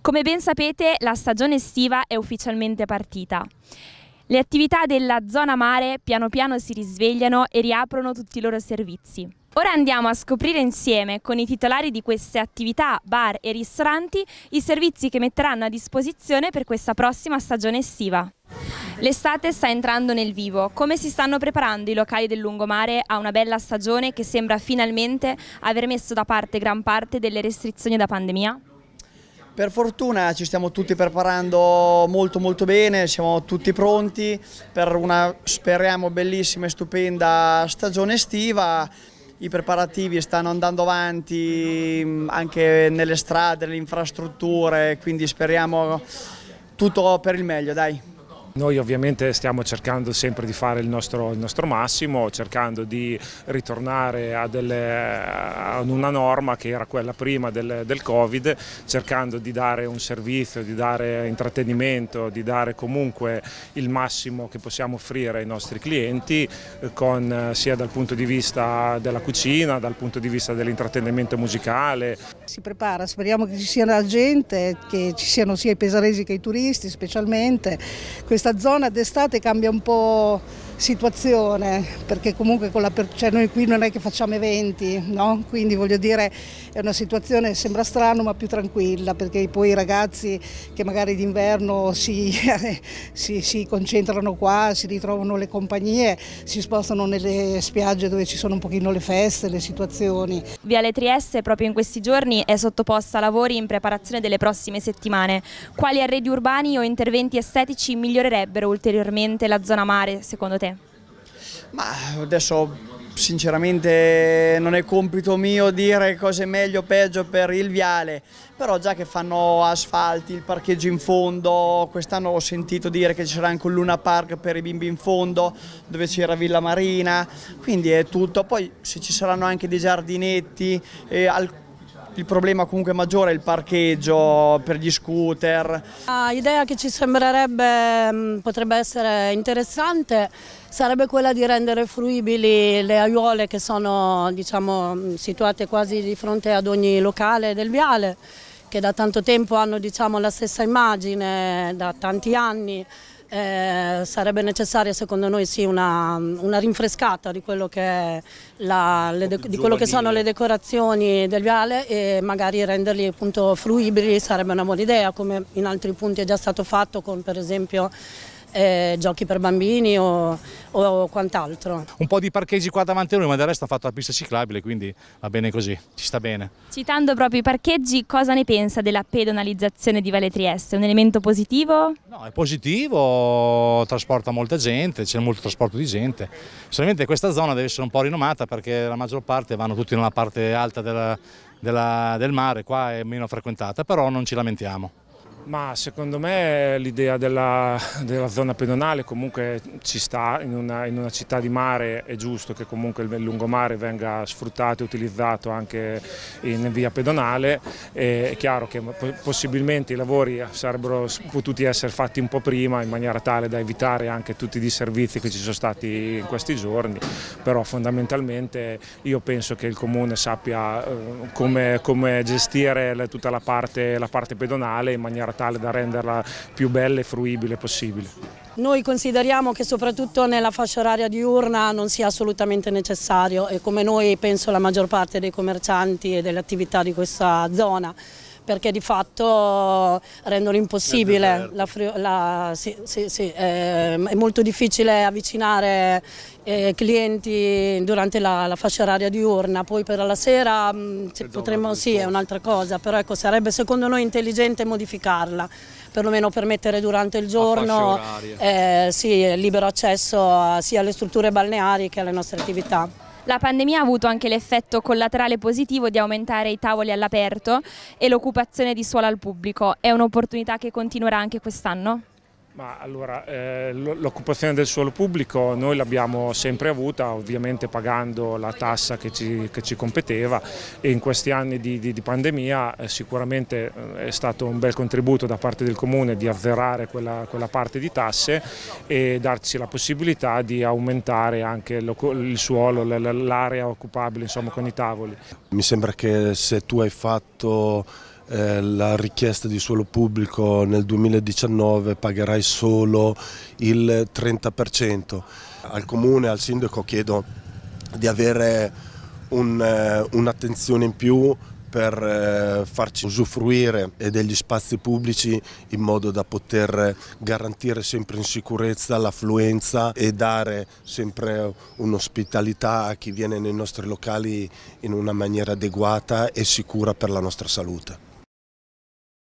Come ben sapete, la stagione estiva è ufficialmente partita. Le attività della zona mare piano piano si risvegliano e riaprono tutti i loro servizi. Ora andiamo a scoprire insieme con i titolari di queste attività, bar e ristoranti, i servizi che metteranno a disposizione per questa prossima stagione estiva. L'estate sta entrando nel vivo, come si stanno preparando i locali del lungomare a una bella stagione che sembra finalmente aver messo da parte gran parte delle restrizioni da pandemia? Per fortuna ci stiamo tutti preparando molto molto bene, siamo tutti pronti per una speriamo bellissima e stupenda stagione estiva. I preparativi stanno andando avanti mm, anche nelle strade, nelle infrastrutture, quindi speriamo tutto per il meglio, dai. Noi ovviamente stiamo cercando sempre di fare il nostro, il nostro massimo, cercando di ritornare a, delle, a, una norma che era quella prima del, del Covid, cercando di dare un servizio, di dare intrattenimento, di dare comunque il massimo che possiamo offrire ai nostri clienti, eh, con, eh, sia dal punto di vista della cucina, dal punto di vista dell'intrattenimento musicale. Si prepara, speriamo che ci sia la gente, che ci siano sia i pesaresi che i turisti specialmente. Questa questa zona d'estate cambia un po' situazione, perché comunque con la, cioè noi qui non è che facciamo eventi, no? quindi voglio dire è una situazione, sembra strano, ma più tranquilla, perché poi i ragazzi che magari d'inverno si, si, si, concentrano qua, si ritrovano le compagnie, si spostano nelle spiagge dove ci sono un pochino le feste, le situazioni. Viale Trieste proprio in questi giorni è sottoposta a lavori in preparazione delle prossime settimane. Quali arredi urbani o interventi estetici migliorerebbero ulteriormente la zona mare, secondo te? Ma adesso sinceramente non è compito mio dire cosa è meglio o peggio per il viale, però già che fanno asfalti, il parcheggio in fondo, quest'anno ho sentito dire che c'era anche un Luna Park per i bimbi in fondo, dove c'era Villa Marina, quindi è tutto. Poi se ci saranno anche dei giardinetti, eh, alcuni il problema comunque maggiore è il parcheggio per gli scooter. L'idea che ci sembrerebbe mm, potrebbe essere interessante sarebbe quella di rendere fruibili le aiuole che sono diciamo, mm, situate quasi di fronte ad ogni locale del viale che da tanto tempo hanno diciamo, la stessa immagine, da tanti anni eh, sarebbe necessaria secondo noi sì, una, una, rinfrescata di quello, che, la, di quello che, sono le decorazioni del viale e magari renderli appunto, fruibili sarebbe una buona idea come in altri punti è già stato fatto con per esempio eh, giochi per bambini o, o quant'altro. Un po' di parcheggi qua davanti a noi, ma del resto ha fatto la pista ciclabile, quindi va bene così, ci sta bene. Citando proprio i parcheggi, cosa ne pensa della pedonalizzazione di Valle Trieste? Un elemento positivo? No, è positivo, trasporta molta gente, c'è molto trasporto di gente. Solamente questa zona deve essere un po' rinomata perché la maggior parte vanno tutti nella parte alta della, della, del mare, qua è meno frequentata, però non ci lamentiamo. Ma secondo me l'idea della, della, zona pedonale comunque ci sta, in una, in una, città di mare è giusto che comunque il lungomare venga sfruttato e utilizzato anche in via pedonale, è chiaro che possibilmente i lavori sarebbero potuti essere fatti un po' prima in maniera tale da evitare anche tutti i disservizi che ci sono stati in questi giorni, però fondamentalmente io penso che il Comune sappia eh, come, come gestire tutta la parte, la parte pedonale in maniera tale da renderla più bella e fruibile possibile. Noi consideriamo che soprattutto nella fascia oraria diurna non sia assolutamente necessario e come noi penso la maggior parte dei commercianti e delle attività di questa zona perché di fatto rendono impossibile, la, la, sì, sì, sì, eh, è molto difficile avvicinare eh, clienti durante la, la, fascia oraria diurna, poi per la sera mh, mm, potremmo, sì è un'altra cosa, però ecco, sarebbe secondo noi intelligente modificarla, perlomeno permettere durante il giorno eh, libero accesso a, sia alle strutture balneari che alle nostre attività. La pandemia ha avuto anche l'effetto collaterale positivo di aumentare i tavoli all'aperto e l'occupazione di suolo al pubblico. È un'opportunità che continuerà anche quest'anno? Ma allora, eh, l'occupazione del suolo pubblico noi l'abbiamo sempre avuta, ovviamente pagando la tassa che ci, che ci competeva e in questi anni di, di, di pandemia eh, sicuramente eh, è stato un bel contributo da parte del Comune di avverare quella, quella parte di tasse e darci la possibilità di aumentare anche il suolo, l'area occupabile insomma, con i tavoli. Mi sembra che se tu hai fatto eh, la richiesta di suolo pubblico nel 2019 pagherai solo il 30%. Al comune, al sindaco chiedo di avere eh, un'attenzione in più per eh, farci usufruire degli spazi pubblici in modo da poter garantire sempre in sicurezza l'affluenza e dare sempre un'ospitalità a chi viene nei nostri locali in una maniera adeguata e sicura per la nostra salute.